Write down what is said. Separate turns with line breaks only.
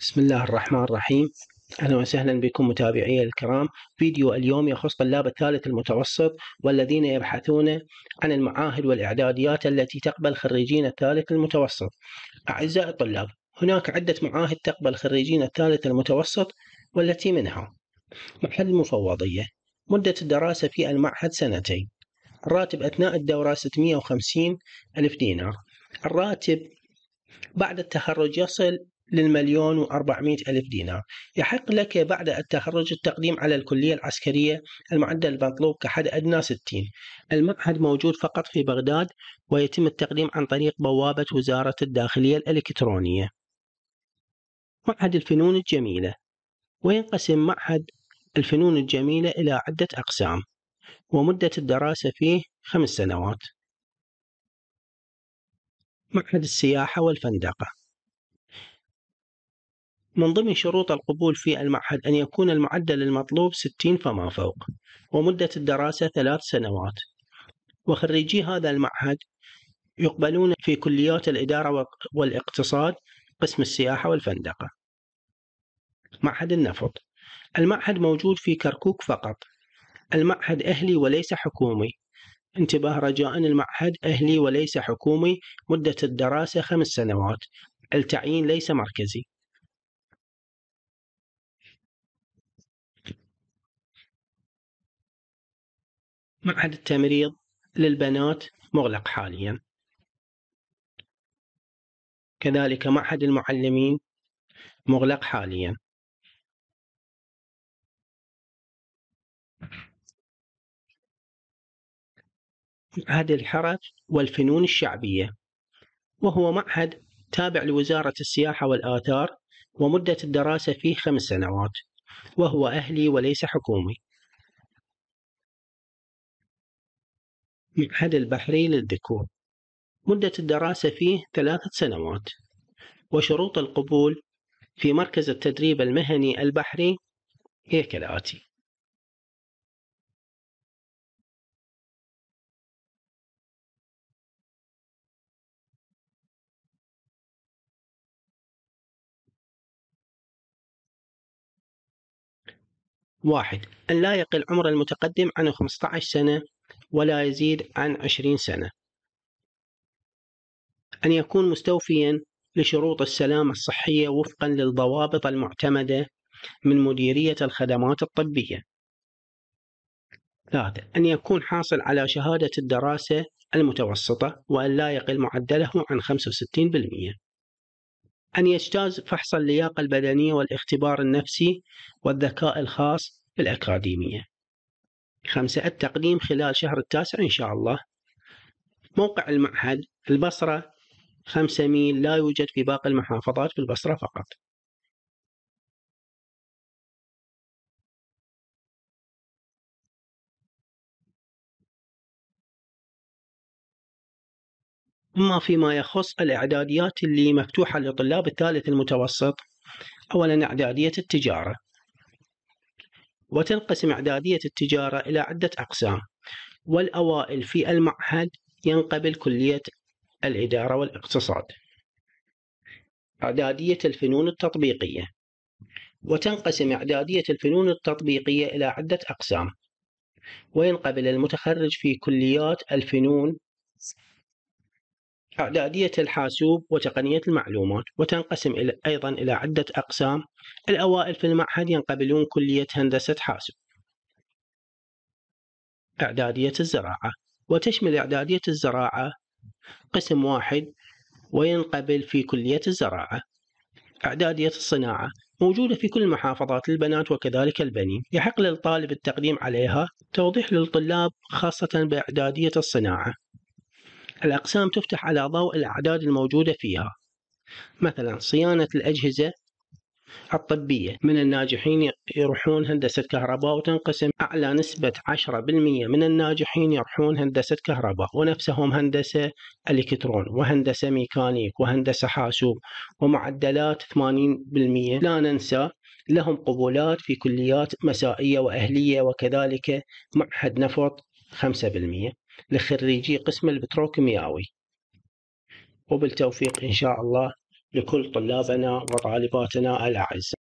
بسم الله الرحمن الرحيم اهلا وسهلا بكم متابعي الكرام فيديو اليوم يخص طلاب الثالث المتوسط والذين يبحثون عن المعاهد والاعداديات التي تقبل خريجين الثالث المتوسط اعزائي الطلاب هناك عده معاهد تقبل خريجين الثالث المتوسط والتي منها معهد المفوضيه مده الدراسه في المعهد سنتين الراتب اثناء الدوره 650 الف دينار الراتب بعد التخرج يصل للمليون وأربعمائة ألف دينار يحق لك بعد التخرج التقديم على الكلية العسكرية المعدل المطلوب كحد أدنى 60 المعهد موجود فقط في بغداد ويتم التقديم عن طريق بوابة وزارة الداخلية الإلكترونية معهد الفنون الجميلة وينقسم معهد الفنون الجميلة إلى عدة أقسام ومدة الدراسة فيه خمس سنوات معهد السياحة والفندقة من ضمن شروط القبول في المعهد أن يكون المعدل المطلوب 60 فما فوق ومدة الدراسة ثلاث سنوات وخريجي هذا المعهد يقبلون في كليات الإدارة والاقتصاد قسم السياحة والفندقة معهد النفط المعهد موجود في كركوك فقط المعهد أهلي وليس حكومي انتباه رجاء المعهد أهلي وليس حكومي مدة الدراسة خمس سنوات التعيين ليس مركزي
معهد التمريض للبنات مغلق حاليا كذلك معهد المعلمين مغلق حاليا معهد الحرف والفنون
الشعبية وهو معهد تابع لوزارة السياحة والآثار ومدة الدراسة فيه خمس سنوات وهو أهلي وليس حكومي معهد البحري للذكور مدة الدراسة فيه ثلاثة سنوات وشروط القبول
في مركز التدريب المهني البحري هي كالآتي واحد أن لا يقل
عمر المتقدم عن 15 سنة ولا يزيد عن 20 سنة أن يكون مستوفيا لشروط السلامة الصحية وفقا للضوابط المعتمدة من مديرية الخدمات الطبية ثلاثة أن يكون حاصل على شهادة الدراسة المتوسطة وأن لا يقل معدله عن 65% أن يجتاز فحص اللياقة البدنية والاختبار النفسي والذكاء الخاص بالأكاديمية خمسة التقديم خلال شهر التاسع إن شاء الله موقع المعهد
البصرة خمسة ميل لا يوجد في باقي المحافظات في البصرة فقط أما فيما يخص الإعداديات اللي مفتوحة لطلاب الثالث المتوسط
أولا إعدادية التجارة وتنقسم إعدادية التجارة إلى عدة أقسام والأوائل في المعهد ينقبل كلية الإدارة والاقتصاد إعدادية الفنون التطبيقية وتنقسم إعدادية الفنون التطبيقية إلى عدة أقسام وينقبل المتخرج في كليات الفنون إعدادية الحاسوب وتقنية المعلومات وتنقسم إلى أيضا إلى عدة أقسام الأوائل في المعهد ينقبلون كلية هندسة حاسوب إعدادية الزراعة وتشمل إعدادية الزراعة قسم واحد وينقبل في كلية الزراعة إعدادية الصناعة موجودة في كل محافظات البنات وكذلك البنين يحق للطالب التقديم عليها توضيح للطلاب خاصة بإعدادية الصناعة الأقسام تفتح على ضوء الأعداد الموجودة فيها مثلا صيانة الأجهزة الطبية من الناجحين يروحون هندسة كهرباء وتنقسم أعلى نسبة 10% من الناجحين يروحون هندسة كهرباء ونفسهم هندسة إلكترون وهندسة ميكانيك وهندسة حاسوب ومعدلات 80% لا ننسى لهم قبولات في كليات مسائية وأهلية وكذلك معهد نفط 5% لخريجي قسم البتروكيمياوي
وبالتوفيق إن شاء الله لكل طلابنا وطالباتنا الأعزاء